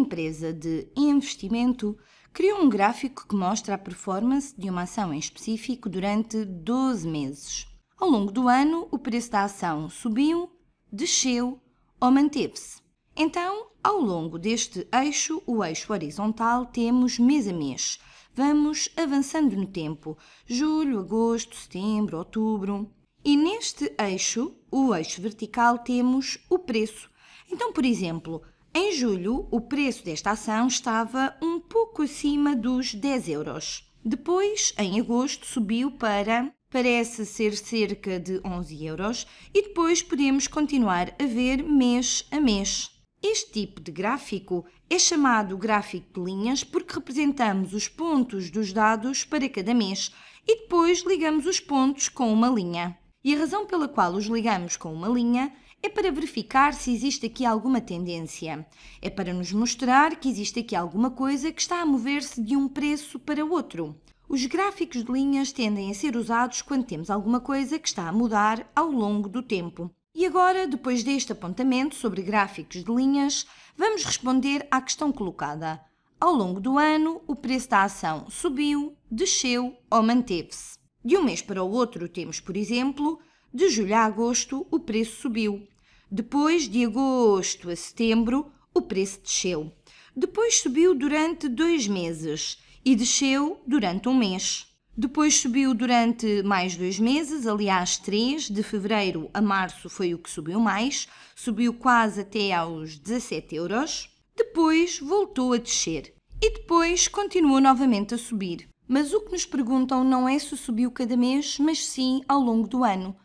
empresa de investimento criou um gráfico que mostra a performance de uma ação em específico durante 12 meses. Ao longo do ano, o preço da ação subiu, desceu ou manteve-se. Então, ao longo deste eixo, o eixo horizontal, temos mês a mês. Vamos avançando no tempo: julho, agosto, setembro, outubro. E neste eixo, o eixo vertical, temos o preço. Então, por exemplo, em julho, o preço desta ação estava um pouco acima dos 10 euros. Depois, em agosto, subiu para parece ser cerca de 11 euros e depois podemos continuar a ver mês a mês. Este tipo de gráfico é chamado gráfico de linhas porque representamos os pontos dos dados para cada mês e depois ligamos os pontos com uma linha. E a razão pela qual os ligamos com uma linha é para verificar se existe aqui alguma tendência, é para nos mostrar que existe aqui alguma coisa que está a mover-se de um preço para outro. Os gráficos de linhas tendem a ser usados quando temos alguma coisa que está a mudar ao longo do tempo. E agora, depois deste apontamento sobre gráficos de linhas, vamos responder à questão colocada. Ao longo do ano, o preço da ação subiu, desceu ou manteve-se? De um mês para o outro, temos, por exemplo, de julho a agosto, o preço subiu. Depois, de agosto a setembro, o preço desceu. Depois subiu durante dois meses e desceu durante um mês. Depois subiu durante mais dois meses, aliás, três, de fevereiro a março foi o que subiu mais, subiu quase até aos 17 euros. Depois voltou a descer e depois continuou novamente a subir. Mas o que nos perguntam não é se subiu cada mês, mas sim ao longo do ano.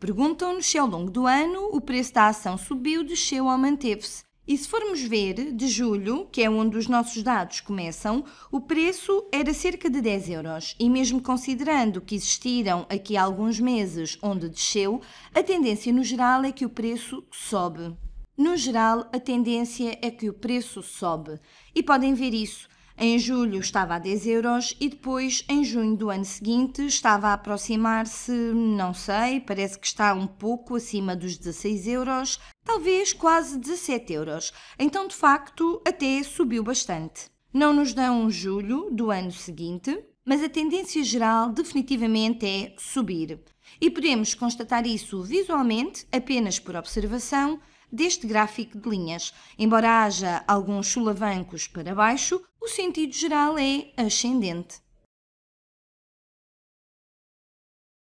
Perguntam-nos se ao longo do ano o preço da ação subiu, desceu ou manteve-se. E se formos ver, de julho, que é onde os nossos dados começam, o preço era cerca de 10 euros. E mesmo considerando que existiram aqui alguns meses onde desceu, a tendência no geral é que o preço sobe. No geral, a tendência é que o preço sobe. E podem ver isso. Em julho estava a 10 euros e depois, em junho do ano seguinte, estava a aproximar-se, não sei, parece que está um pouco acima dos 16 euros, talvez quase 17 euros. Então, de facto, até subiu bastante. Não nos dão julho do ano seguinte, mas a tendência geral definitivamente é subir. E podemos constatar isso visualmente, apenas por observação, deste gráfico de linhas. Embora haja alguns chulavancos para baixo, o sentido geral é ascendente.